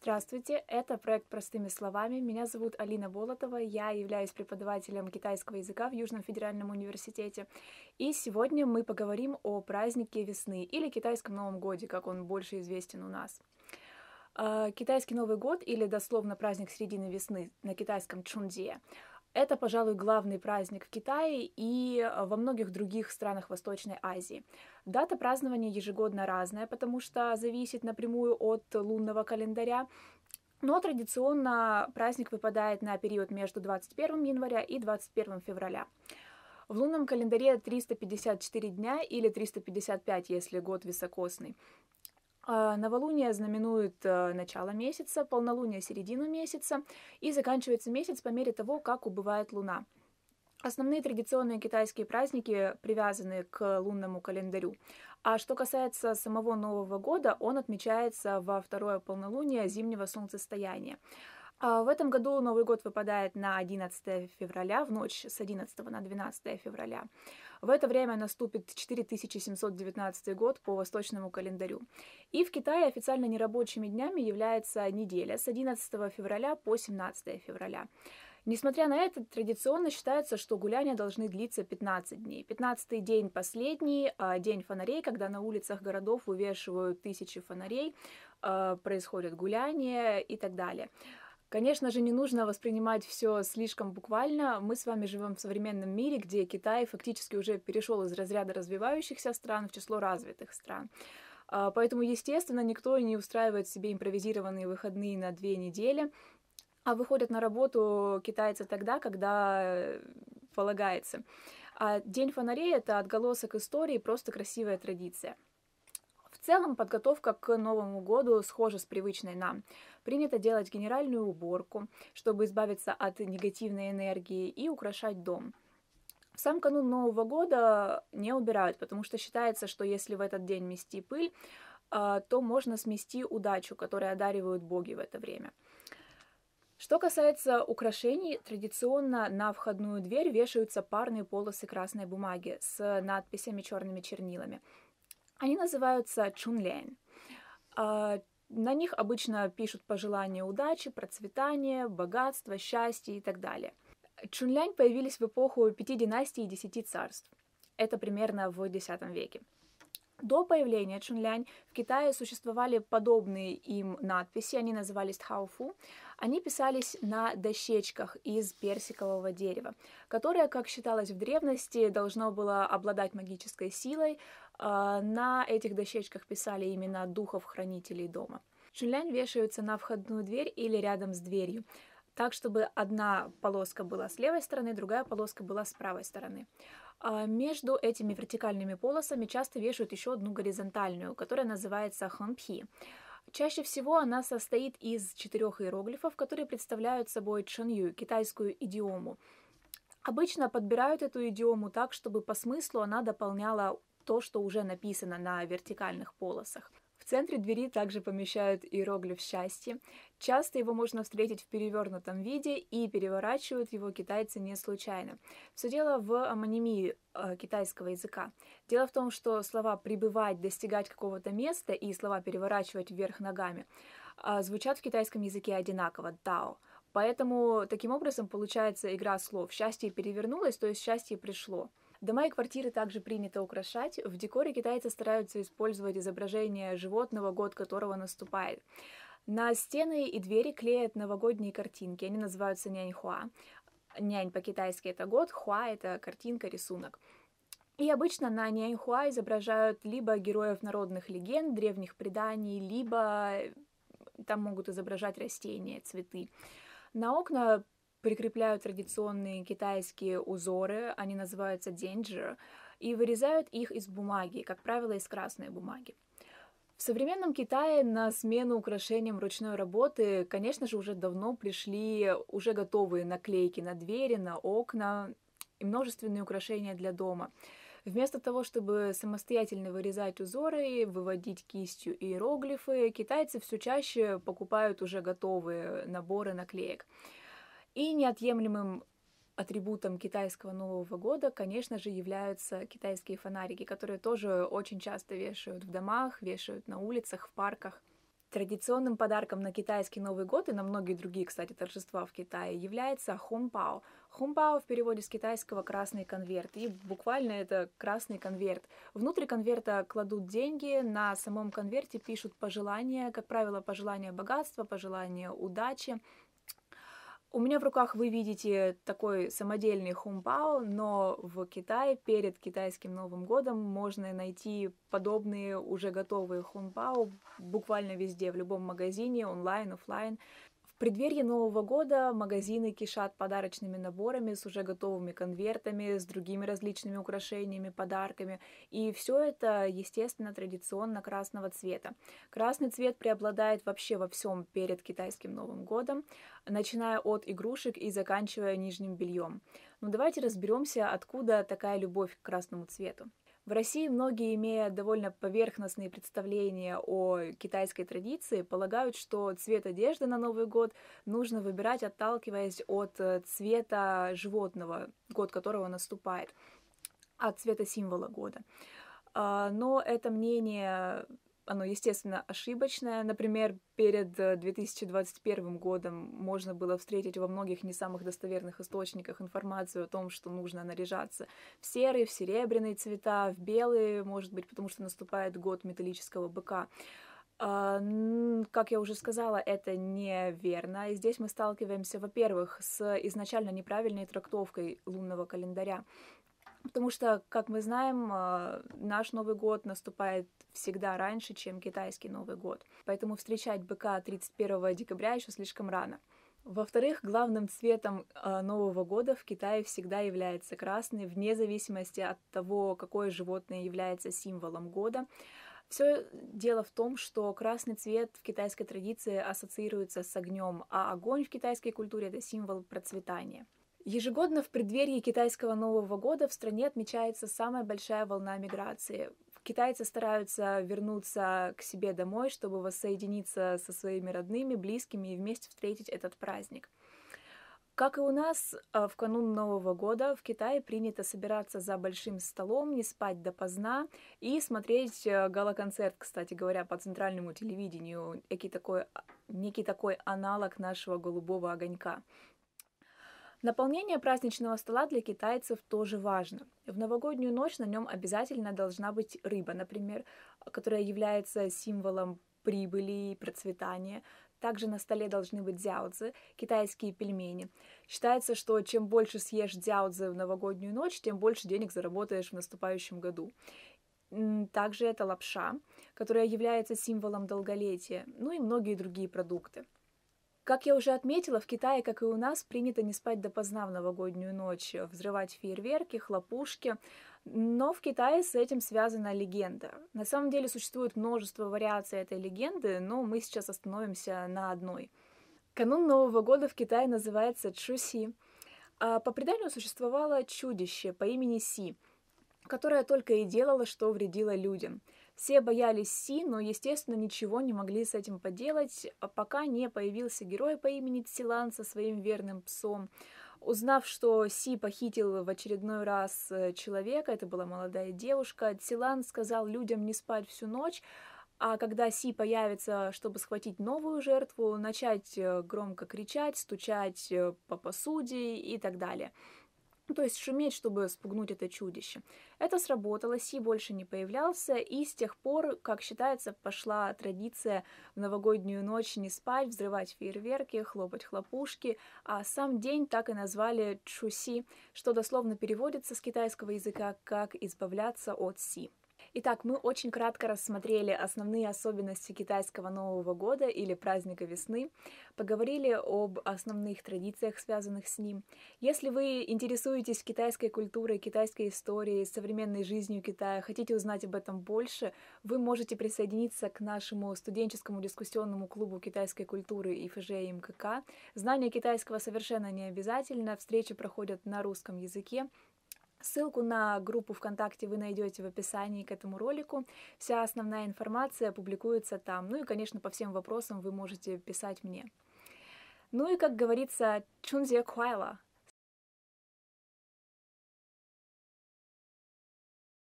Здравствуйте, это проект «Простыми словами». Меня зовут Алина Болотова, я являюсь преподавателем китайского языка в Южном федеральном университете. И сегодня мы поговорим о празднике весны или китайском Новом Годе, как он больше известен у нас. А, китайский Новый год или дословно праздник середины весны на китайском Чунджие это, пожалуй, главный праздник в Китае и э, во многих других странах Восточной Азии. Дата празднования ежегодно разная, потому что зависит напрямую от лунного календаря. Но традиционно праздник выпадает на период между 21 января и 21 февраля. В лунном календаре 354 дня или 355, если год високосный. А, новолуние знаменует э, начало месяца, полнолуние – середину месяца, и заканчивается месяц по мере того, как убывает луна. Основные традиционные китайские праздники привязаны к лунному календарю. А что касается самого Нового года, он отмечается во второе полнолуние зимнего солнцестояния. А, в этом году Новый год выпадает на 11 февраля, в ночь с 11 на 12 февраля. В это время наступит 4719 год по восточному календарю. И в Китае официально нерабочими днями является неделя с 11 февраля по 17 февраля. Несмотря на это, традиционно считается, что гуляния должны длиться 15 дней. 15 день последний, а, день фонарей, когда на улицах городов увешивают тысячи фонарей, а, происходят гуляния и так далее. Конечно же, не нужно воспринимать все слишком буквально. Мы с вами живем в современном мире, где Китай фактически уже перешел из разряда развивающихся стран в число развитых стран. А, поэтому, естественно, никто не устраивает себе импровизированные выходные на две недели, а выходят на работу китайцы тогда, когда э, полагается. А День фонарей — это отголосок истории, просто красивая традиция. В целом подготовка к Новому году схожа с привычной нам. Принято делать генеральную уборку, чтобы избавиться от негативной энергии и украшать дом. В сам канун Нового года не убирают, потому что считается, что если в этот день мести пыль, а, то можно смести удачу, которой одаривают боги в это время. Что касается украшений, традиционно на входную дверь вешаются парные полосы красной бумаги с надписями черными чернилами. Они называются чунлянь. А, на них обычно пишут пожелания удачи, процветания, богатства, счастья и так далее. Чунлянь появились в эпоху пяти династий и десяти царств. Это примерно в X веке. До появления Чунлянь в Китае существовали подобные им надписи, они назывались тхауфу. Они писались на дощечках из персикового дерева, которое, как считалось в древности, должно было обладать магической силой, а, на этих дощечках писали имена духов-хранителей дома. Шунлянь вешаются на входную дверь или рядом с дверью, так, чтобы одна полоска была с левой стороны, другая полоска была с правой стороны. А, между этими вертикальными полосами часто вешают еще одну горизонтальную, которая называется ханпхи. Чаще всего она состоит из четырех иероглифов, которые представляют собой чанью, китайскую идиому. Обычно подбирают эту идиому так, чтобы по смыслу она дополняла то, что уже написано на вертикальных полосах. В центре двери также помещают иероглиф счастья. Часто его можно встретить в перевернутом виде, и переворачивают его китайцы не случайно. Все дело в амонимии э, китайского языка. Дело в том, что слова прибывать, достигать «достигать какого-то места» и слова «переворачивать вверх ногами» э, звучат в китайском языке одинаково «дао». Поэтому таким образом получается игра слов. Счастье перевернулось, то есть счастье пришло. Дома и квартиры также принято украшать. В декоре китайцы стараются использовать изображение животного, год которого наступает. На стены и двери клеят новогодние картинки, они называются няньхуа. Нянь по-китайски это год, хуа это картинка, рисунок. И обычно на няньхуа изображают либо героев народных легенд, древних преданий, либо э, там могут изображать растения, цветы. На окна прикрепляют традиционные китайские узоры, они называются денджи, и вырезают их из бумаги, как правило, из красной бумаги. В современном Китае на смену украшениям ручной работы, конечно же, уже давно пришли уже готовые наклейки на двери, на окна и множественные украшения для дома. Вместо того, чтобы самостоятельно вырезать узоры, выводить кистью иероглифы, китайцы все чаще покупают уже готовые наборы наклеек. И неотъемлемым атрибутом китайского Нового года, конечно же, являются китайские фонарики, которые тоже очень часто вешают в домах, вешают на улицах, в парках. Традиционным подарком на китайский Новый год и на многие другие, кстати, торжества в Китае является хунпао. Хунпао в переводе с китайского «красный конверт», и буквально это красный конверт. Внутри конверта кладут деньги, на самом конверте пишут пожелания, как правило, пожелания богатства, пожелания удачи, у меня в руках вы видите такой самодельный хумпао, но в Китае перед китайским Новым годом можно найти подобные уже готовые хумпао буквально везде, в любом магазине, онлайн, офлайн. В преддверии Нового года магазины кишат подарочными наборами с уже готовыми конвертами, с другими различными украшениями, подарками. И все это, естественно, традиционно красного цвета. Красный цвет преобладает вообще во всем перед китайским Новым годом, начиная от игрушек и заканчивая нижним бельем. Но ну, давайте разберемся, откуда такая любовь к красному цвету. В России многие, имея довольно поверхностные представления о китайской традиции, полагают, что цвет одежды на Новый год нужно выбирать, отталкиваясь от э, цвета животного, год которого наступает, от цвета символа года а, но это мнение оно, естественно, ошибочное. Например, перед 2021 э, годом можно было встретить во многих не самых достоверных источниках информацию о том, что нужно наряжаться в серые, в серебряные цвета, в белые, может быть, потому что наступает год металлического быка. А, как я уже сказала, это неверно. И здесь мы сталкиваемся, во-первых, с изначально неправильной трактовкой лунного календаря. Потому что, как мы знаем, а, наш Новый год наступает всегда раньше, чем китайский Новый год. Поэтому встречать быка 31 декабря еще слишком рано. Во-вторых, главным цветом а, Нового года в Китае всегда является красный, вне зависимости от того, какое животное является символом года. Все дело в том, что красный цвет в китайской традиции ассоциируется с огнем, а огонь в китайской культуре это символ процветания. Ежегодно в преддверии китайского Нового года в стране отмечается самая большая волна миграции. Китайцы стараются вернуться к себе домой, чтобы воссоединиться со своими родными, близкими и вместе встретить этот праздник. Как и у нас, а, в канун Нового года в Китае принято собираться за большим столом, не спать допоздна и смотреть э, галоконцерт, кстати говоря, по центральному телевидению, некий такой, а, некий такой аналог нашего голубого огонька. Наполнение праздничного стола для китайцев тоже важно. В новогоднюю ночь на нем обязательно должна быть рыба, например, которая является символом прибыли и процветания. Также на столе должны быть дзяоцзы, китайские пельмени. Считается, что чем больше съешь дзяоцзы в новогоднюю ночь, тем больше денег заработаешь в наступающем году. Также это лапша, которая является символом долголетия, ну и многие другие продукты. Как я уже отметила, в Китае, как и у нас, принято не спать допоздна в новогоднюю ночь, э, взрывать фейерверки, хлопушки. Но в Китае с этим связана легенда. На самом деле существует множество вариаций этой легенды, но мы сейчас остановимся на одной. Канун Нового года в Китае называется Чуси. А по преданию существовало чудище по имени Си, которая только и делала, что вредила людям. Все боялись Си, но, естественно, ничего не могли с этим поделать, а пока не появился герой по имени Тсилан со своим верным псом. Узнав, что Си похитил в очередной раз э, человека, это была молодая девушка, Тсилан сказал людям не спать всю ночь, а когда Си появится, чтобы схватить новую жертву, начать э, громко кричать, стучать э, по посуде и так далее. Ну, то есть шуметь, чтобы спугнуть это чудище. Это сработало, Си больше не появлялся, и с тех пор, как считается, пошла традиция в новогоднюю ночь не спать, взрывать фейерверки, хлопать хлопушки, а сам день так и назвали Чуси, что дословно переводится с китайского языка как «избавляться от Си». Итак, мы очень кратко рассмотрели основные особенности китайского Нового года или праздника весны, поговорили об основных традициях, связанных с ним. Если вы интересуетесь китайской культурой, китайской историей, современной жизнью Китая, хотите узнать об этом больше, вы можете присоединиться к нашему студенческому дискуссионному клубу китайской культуры и ФЖ МКК. Знание китайского совершенно не обязательно, встречи проходят на русском языке, Ссылку на группу ВКонтакте вы найдете в описании к этому ролику. Вся основная информация публикуется там. Ну и, конечно, по всем вопросам вы можете писать мне. Ну и, как говорится, Чунзе Куайла.